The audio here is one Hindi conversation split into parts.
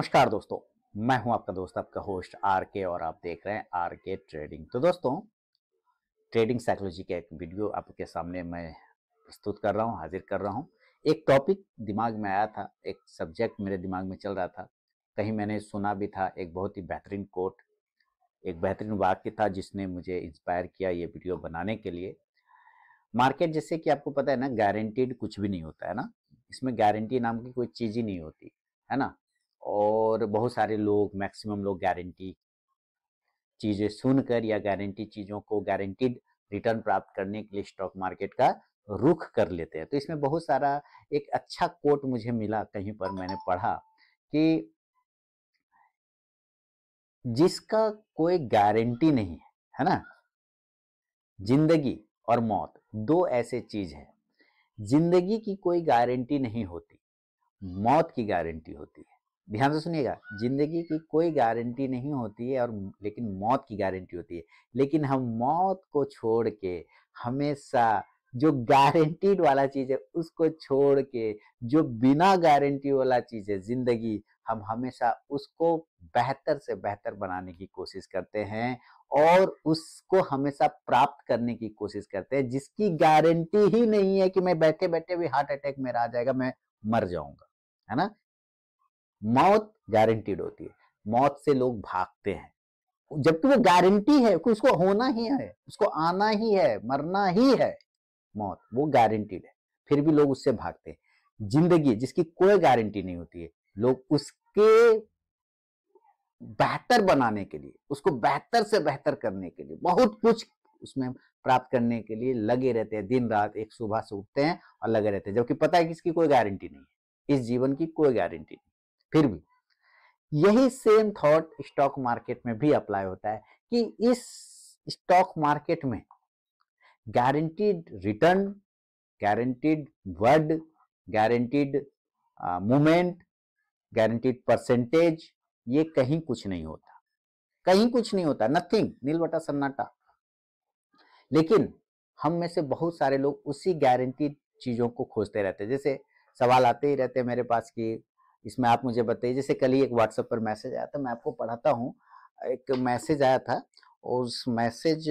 नमस्कार दोस्तों मैं हूं आपका दोस्त आपका होस्ट आर के और आप देख रहे हैं आर के ट्रेडिंग तो दोस्तों ट्रेडिंग साइकोलॉजी का एक वीडियो आपके सामने मैं प्रस्तुत कर रहा हूं हाजिर कर रहा हूं एक टॉपिक दिमाग में आया था एक सब्जेक्ट मेरे दिमाग में चल रहा था कहीं मैंने सुना भी था एक बहुत ही बेहतरीन कोट एक बेहतरीन वाक्य था जिसने मुझे इंस्पायर किया ये वीडियो बनाने के लिए मार्केट जैसे कि आपको पता है ना गारंटीड कुछ भी नहीं होता है ना इसमें गारंटी नाम की कोई चीज़ ही नहीं होती है ना और बहुत सारे लोग मैक्सिमम लोग गारंटी चीज़ें सुनकर या गारंटी चीज़ों को गारंटीड रिटर्न प्राप्त करने के लिए स्टॉक मार्केट का रुख कर लेते हैं तो इसमें बहुत सारा एक अच्छा कोट मुझे मिला कहीं पर मैंने पढ़ा कि जिसका कोई गारंटी नहीं है है ना जिंदगी और मौत दो ऐसे चीज है जिंदगी की कोई गारंटी नहीं होती मौत की गारंटी होती है ध्यान से सुनिएगा जिंदगी की कोई गारंटी नहीं होती है और लेकिन मौत की गारंटी होती है लेकिन हम मौत को छोड़ के हमेशा जो गारंटीड वाला चीज है उसको छोड़ के जो बिना गारंटी वाला चीज है जिंदगी हम हमेशा उसको बेहतर से बेहतर बनाने की कोशिश करते हैं और उसको हमेशा प्राप्त करने की कोशिश करते हैं जिसकी गारंटी ही नहीं है कि मैं बैठे बैठे भी हार्ट अटैक मेरा आ जाएगा मैं मर जाऊंगा है ना मौत गारंटीड होती है मौत से लोग भागते हैं जबकि वो गारंटी है उसको होना ही है उसको आना ही है मरना ही है मौत वो गारंटीड है फिर भी लोग उससे भागते हैं जिंदगी जिसकी कोई गारंटी नहीं होती है लोग उसके बेहतर बनाने के लिए उसको बेहतर से बेहतर करने के लिए बहुत कुछ उसमें प्राप्त करने के लिए लगे रहते हैं दिन रात एक सुबह से उठते हैं और लगे रहते हैं जबकि पता है कि इसकी कोई गारंटी नहीं है इस जीवन की कोई गारंटी नहीं फिर भी यही सेम थॉट स्टॉक मार्केट में भी अप्लाई होता है कि इस स्टॉक मार्केट में guaranteed return guaranteed word guaranteed movement guaranteed percentage ये कहीं कुछ नहीं होता कहीं कुछ नहीं होता नथिंग नीलवटा सन्नाटा लेकिन हम में से बहुत सारे लोग उसी गारंटीड चीजों को खोजते रहते जैसे सवाल आते ही रहते मेरे पास कि इसमें आप मुझे बताइए जैसे कल ही एक व्हाट्सएप पर मैसेज आया था मैं आपको पढ़ाता हूँ एक मैसेज आया था उस मैसेज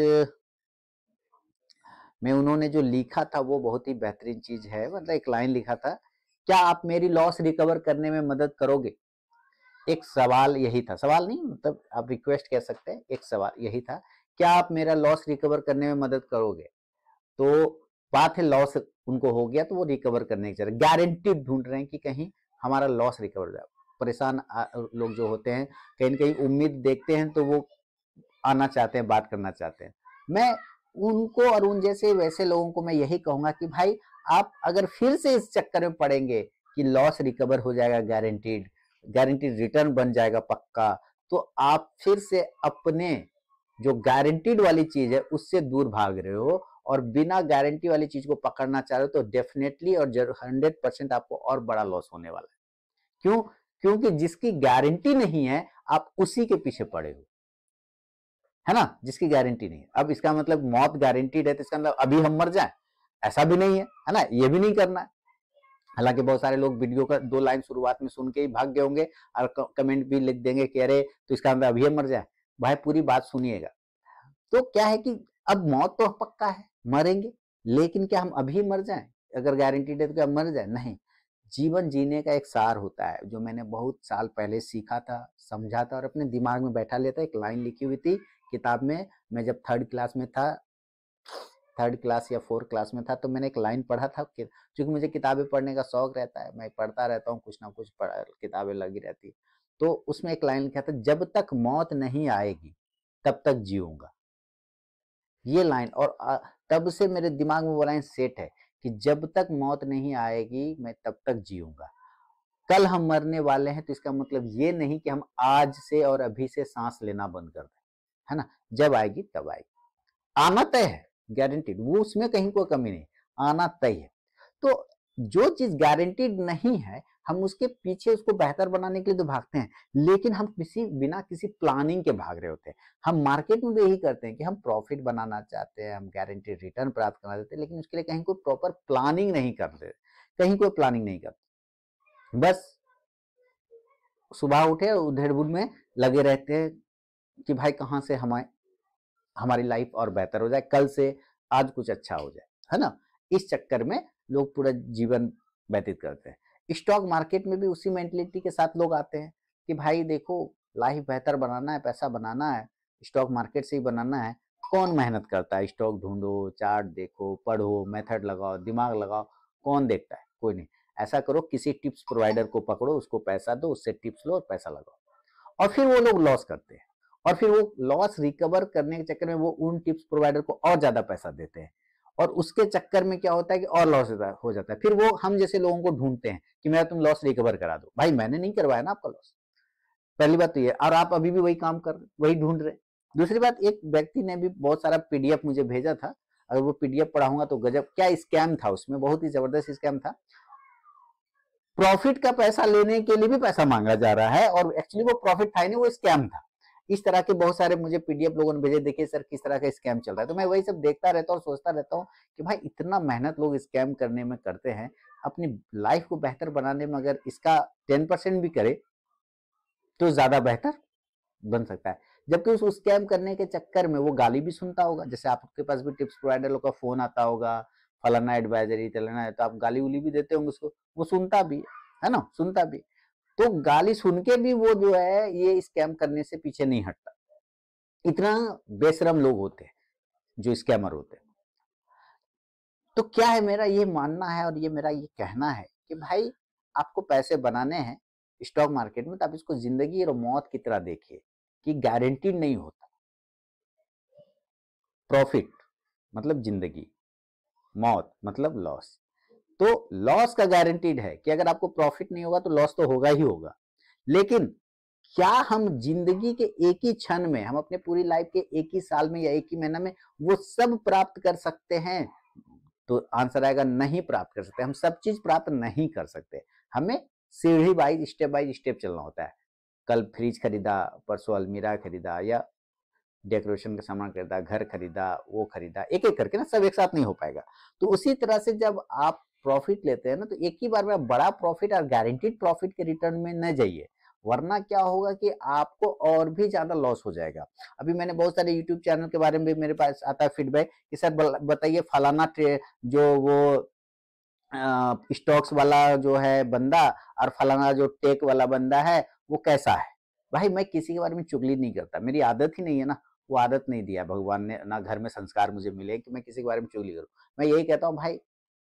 में उन्होंने जो लिखा था वो बहुत ही बेहतरीन चीज है मतलब एक लाइन लिखा था क्या आप मेरी लॉस रिकवर करने में मदद करोगे एक सवाल यही था सवाल नहीं मतलब आप रिक्वेस्ट कह सकते हैं एक सवाल यही था क्या आप मेरा लॉस रिकवर करने में मदद करोगे तो बात है लॉस उनको हो गया तो वो रिकवर करने की जरूरत गारंटी ढूंढ रहे हैं कि कहीं हमारा लॉस रिकवर हो परेशान लोग जो होते हैं कहीं ना कहीं उम्मीद देखते हैं तो वो आना चाहते हैं बात करना चाहते हैं मैं उनको और उन जैसे वैसे लोगों को मैं यही कहूंगा कि भाई आप अगर फिर से इस चक्कर में पड़ेंगे कि लॉस रिकवर हो जाएगा गारंटीड गारंटीड रिटर्न बन जाएगा पक्का तो आप फिर से अपने जो गारंटीड वाली चीज है उससे दूर भाग रहे हो और बिना गारंटी वाली चीज को पकड़ना चाह रहे हो तो डेफिनेटली और हंड्रेड परसेंट आपको और बड़ा लॉस होने वाला है क्यों क्योंकि जिसकी गारंटी नहीं है आप उसी के पीछे पड़े हो है ना जिसकी गारंटी नहीं है अब इसका मतलब मौत गारंटीड है तो इसका मतलब अभी हम मर जाए ऐसा भी नहीं है है ना ये भी नहीं करना है हालांकि बहुत सारे लोग वीडियो का दो लाइन शुरुआत में सुन के ही भाग गए होंगे और कमेंट भी लिख देंगे कि अरे तो इसका मतलब अभी हम मर जाए भाई पूरी बात सुनिएगा तो क्या है कि अब मौत तो पक्का है मरेंगे लेकिन क्या हम अभी मर जाएं अगर गारंटी डेथ तो क्या मर जाए नहीं जीवन जीने का एक सार होता है जो मैंने बहुत साल पहले सीखा था समझा था और अपने दिमाग में बैठा लिया था एक लाइन लिखी हुई थी किताब में मैं जब थर्ड क्लास में था थर्ड क्लास या फोर्थ क्लास में था तो मैंने एक लाइन पढ़ा था क्योंकि मुझे किताबें पढ़ने का शौक रहता है मैं पढ़ता रहता हूँ कुछ ना कुछ किताबें लगी रहती है तो उसमें एक लाइन लिखा था जब तक मौत नहीं आएगी तब तक जीऊँगा ये लाइन और तब से मेरे दिमाग में वो लाइन सेट है कि जब तक मौत नहीं आएगी मैं तब तक जीऊंगा कल हम मरने वाले हैं तो इसका मतलब ये नहीं कि हम आज से और अभी से सांस लेना बंद कर दें है ना जब आएगी तब आएगी आना तय है गारंटीड वो उसमें कहीं कोई कमी नहीं आना तय है तो जो चीज गारंटीड नहीं है हम उसके पीछे उसको बेहतर बनाने के लिए तो भागते हैं लेकिन हम किसी बिना किसी प्लानिंग के भाग रहे होते हैं हम मार्केट में भी यही करते हैं कि हम प्रॉफिट बनाना चाहते हैं हम गारंटी रिटर्न प्राप्त करना चाहते हैं लेकिन उसके लिए कहीं कोई प्रॉपर प्लानिंग नहीं करते कहीं कोई प्लानिंग नहीं करते बस सुबह उठे उधेड़बुड़ में लगे रहते हैं कि भाई कहाँ से हमारे हमारी लाइफ और बेहतर हो जाए कल से आज कुछ अच्छा हो जाए है ना इस चक्कर में लोग पूरा जीवन व्यतीत करते हैं स्टॉक मार्केट में भी उसी मेंटेलिटी के साथ लोग आते हैं कि भाई देखो लाइफ बेहतर बनाना है पैसा बनाना है स्टॉक मार्केट से ही बनाना है कौन मेहनत करता है स्टॉक ढूंढो चार्ट देखो पढ़ो मेथड लगाओ दिमाग लगाओ कौन देखता है कोई नहीं ऐसा करो किसी टिप्स प्रोवाइडर को पकड़ो उसको पैसा दो उससे टिप्स लो और पैसा लगाओ और फिर वो लोग लॉस करते हैं और फिर वो लॉस रिकवर करने के चक्कर में वो उन टिप्स प्रोवाइडर को और ज्यादा पैसा देते हैं और उसके चक्कर में क्या होता है कि और लॉस हो जाता है फिर वो हम जैसे लोगों को ढूंढते हैं कि मेरा तुम लॉस रिकवर करा दो भाई मैंने नहीं करवाया ना आपका लॉस पहली बात तो ये और आप अभी भी वही काम कर रहे वही ढूंढ रहे दूसरी बात एक व्यक्ति ने भी बहुत सारा पीडीएफ मुझे भेजा था अगर वो पीडीएफ पढ़ाऊंगा तो गजब क्या स्कैम था उसमें बहुत ही जबरदस्त स्कैम था प्रॉफिट का पैसा लेने के लिए भी पैसा मांगा जा रहा है और एक्चुअली वो प्रॉफिट था नहीं वो स्कैम था इस तरह के बहुत सारे मुझे पीडीएफ लोगों ने भेजे देखिए सर किस तरह का स्कैम चल रहा है तो मैं वही सब देखता रहता हूँ सोचता रहता हूँ कि भाई इतना मेहनत लोग स्कैम करने में करते हैं अपनी लाइफ को बेहतर बनाने में अगर इसका टेन परसेंट भी करे तो ज्यादा बेहतर बन सकता है जबकि उस स्कैम करने के चक्कर में वो गाली भी सुनता होगा जैसे आपके पास भी टिप्स प्रोवाइडर लोग का फोन आता होगा फलाना एडवाइजरी तलाना है तो आप गाली उली भी देते होंगे उसको वो सुनता भी है ना सुनता भी तो गाली सुन के भी वो जो है ये स्कैम करने से पीछे नहीं हटता इतना बेशरम लोग होते हैं जो स्कैमर होते हैं तो क्या है मेरा ये मानना है और ये मेरा ये कहना है कि भाई आपको पैसे बनाने हैं स्टॉक मार्केट में तो आप इसको जिंदगी और मौत की तरह देखिए कि गारंटीड नहीं होता प्रॉफिट मतलब जिंदगी मौत मतलब लॉस तो लॉस का गारंटीड है कि अगर आपको प्रॉफिट नहीं होगा तो लॉस तो होगा ही होगा लेकिन क्या हम जिंदगी के एक ही क्षण में हम अपने पूरी लाइफ के एक ही साल में या एक ही महीना में वो सब प्राप्त कर सकते हैं तो आंसर आएगा नहीं प्राप्त कर सकते हम सब चीज प्राप्त नहीं कर सकते हमें सीढ़ी बाई स्टेप बाई स्टेप चलना होता है कल फ्रिज खरीदा परसों अलमीरा खरीदा या डेकोरेशन का सामान खरीदा घर खरीदा वो खरीदा एक एक करके ना सब एक साथ नहीं हो पाएगा तो उसी तरह से जब आप प्रॉफिट लेते हैं ना तो एक ही बार में बड़ा प्रॉफिट और गारंटीड प्रॉफिट के रिटर्न में न जाइए वरना क्या होगा कि आपको और भी ज्यादा लॉस हो जाएगा अभी मैंने बहुत सारे यूट्यूब चैनल के बारे में भी मेरे पास आता है फीडबैक कि सर बताइए फलाना जो वो स्टॉक्स वाला जो है बंदा और फलाना जो टेक वाला बंदा है वो कैसा है भाई मैं किसी के बारे में चुगली नहीं करता मेरी आदत ही नहीं है ना वो आदत नहीं दिया भगवान ने ना घर में संस्कार मुझे मिले कि मैं किसी के बारे में चुगली करूँ मैं यही कहता हूँ भाई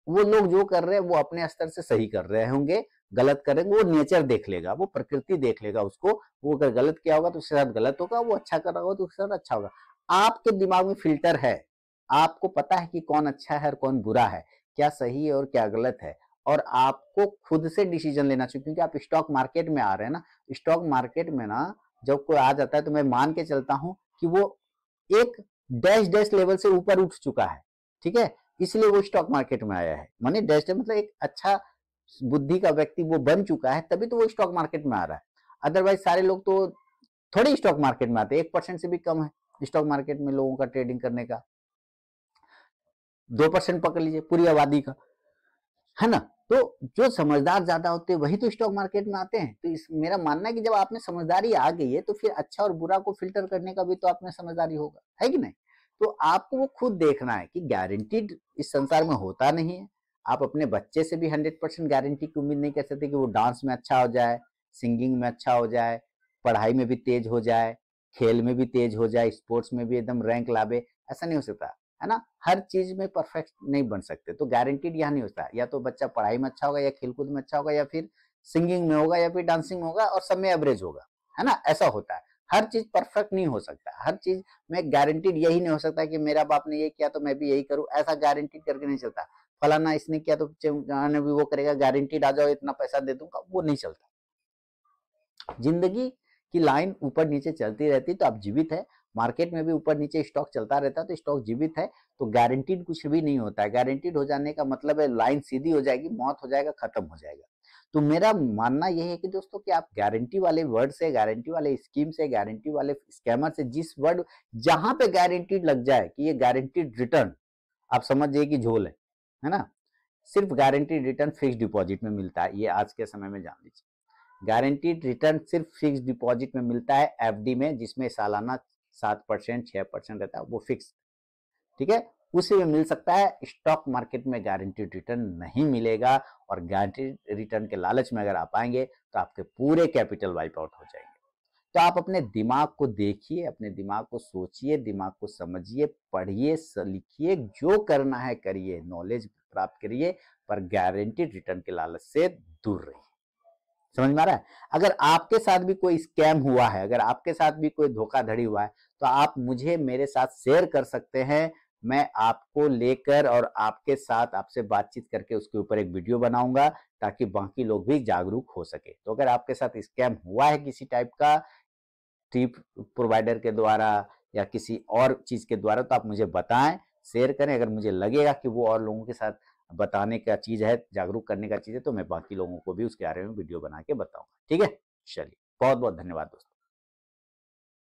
वो लोग जो कर रहे हैं वो अपने स्तर से सही कर रहे होंगे गलत करेंगे वो नेचर देख लेगा वो प्रकृति देख लेगा उसको वो अगर गलत किया होगा तो उसके साथ गलत होगा वो अच्छा कर रहा होगा तो उसके साथ अच्छा होगा आपके दिमाग में फिल्टर है आपको पता है कि कौन अच्छा है और कौन बुरा है क्या सही है और क्या गलत है और आपको खुद से डिसीजन लेना चाहिए क्योंकि आप स्टॉक मार्केट में आ रहे हैं ना स्टॉक मार्केट में ना जब कोई आ जाता है तो मैं मान के चलता हूं कि वो एक डैश डैश लेवल से ऊपर उठ चुका है ठीक है इसलिए वो स्टॉक मार्केट में आया है माने डेस्ट मतलब एक अच्छा बुद्धि का व्यक्ति वो बन चुका है तभी तो वो स्टॉक मार्केट में आ रहा है अदरवाइज सारे लोग तो थोड़े स्टॉक मार्केट में आते हैं एक परसेंट से भी कम है स्टॉक मार्केट में लोगों का ट्रेडिंग करने का दो परसेंट पकड़ लीजिए पूरी आबादी का है ना तो जो समझदार ज्यादा होते हैं वही तो स्टॉक मार्केट में आते हैं तो इस मेरा मानना है कि जब आपने समझदारी आ गई है तो फिर अच्छा और बुरा को फिल्टर करने का भी तो आपने समझदारी होगा है कि नहीं तो आपको वो खुद देखना है कि गारंटीड इस संसार में होता नहीं है आप अपने बच्चे से भी हंड्रेड परसेंट गारंटी की उम्मीद नहीं कर सकते कि वो डांस में अच्छा हो जाए सिंगिंग में अच्छा हो जाए पढ़ाई में भी तेज हो जाए खेल में भी तेज हो जाए स्पोर्ट्स में भी एकदम रैंक लाभे ऐसा नहीं हो सकता है ना हर चीज में परफेक्ट नहीं बन सकते तो गारंटीड यहाँ नहीं होता या तो बच्चा पढ़ाई में अच्छा होगा या खेलकूद में अच्छा होगा या फिर सिंगिंग में होगा या फिर डांसिंग में होगा और सब में एवरेज होगा है ना ऐसा होता है हर चीज परफेक्ट नहीं हो सकता हर चीज में गारंटीड यही नहीं हो सकता कि मेरा बाप ने ये किया तो मैं भी यही करूँ ऐसा गारंटीड करके नहीं चलता फलाना इसने किया तो जाने भी वो करेगा गारंटीड आ जाओ इतना पैसा दे दूंगा वो नहीं चलता जिंदगी की लाइन ऊपर नीचे चलती रहती तो आप जीवित है मार्केट में भी ऊपर नीचे स्टॉक चलता रहता है तो स्टॉक जीवित है तो गारंटीड कुछ भी नहीं होता है गारंटीड हो जाने का मतलब है लाइन सीधी हो जाएगी मौत हो जाएगा खत्म हो जाएगा तो मेरा मानना यह है कि दोस्तों कि आप गारंटी वाले वर्ड से गारंटी वाले स्कीम से गारंटी वाले स्कैमर से जिस वर्ड जहां पे गारंटी लग जाए कि ये गारंटीड रिटर्न आप समझ जाइए कि झोल है है ना सिर्फ गारंटीड रिटर्न फिक्स डिपॉजिट में मिलता है ये आज के समय में जान लीजिए गारंटीड रिटर्न सिर्फ फिक्स डिपॉजिट में मिलता है एफ में जिसमें सालाना सात परसेंट छह परसेंट रहता है वो फिक्स ठीक है उसे मिल सकता है स्टॉक मार्केट में गारंटीड रिटर्न नहीं मिलेगा और गारंटीड रिटर्न के लालच में अगर आप आएंगे तो आपके पूरे कैपिटल वाइप आउट हो जाएंगे तो आप अपने दिमाग को देखिए अपने दिमाग को सोचिए दिमाग को समझिए पढ़िए लिखिए जो करना है करिए नॉलेज प्राप्त करिए पर गारंटीड रिटर्न के लालच से दूर रहिए समझ में आ रहा है अगर आपके साथ भी कोई स्कैम हुआ है अगर आपके साथ भी कोई धोखाधड़ी हुआ है तो आप मुझे मेरे साथ शेयर कर सकते हैं मैं आपको लेकर और आपके साथ आपसे बातचीत करके उसके ऊपर एक वीडियो बनाऊंगा ताकि बाकी लोग भी जागरूक हो सके तो अगर आपके साथ स्कैम हुआ है किसी टाइप का ट्रिप प्रोवाइडर के द्वारा या किसी और चीज के द्वारा तो आप मुझे बताएं शेयर करें अगर मुझे लगेगा कि वो और लोगों के साथ बताने का चीज है जागरूक करने का चीज है तो मैं बाकी लोगों को भी उसके बारे में वीडियो बना के बताऊंगा ठीक है चलिए बहुत बहुत धन्यवाद दोस्तों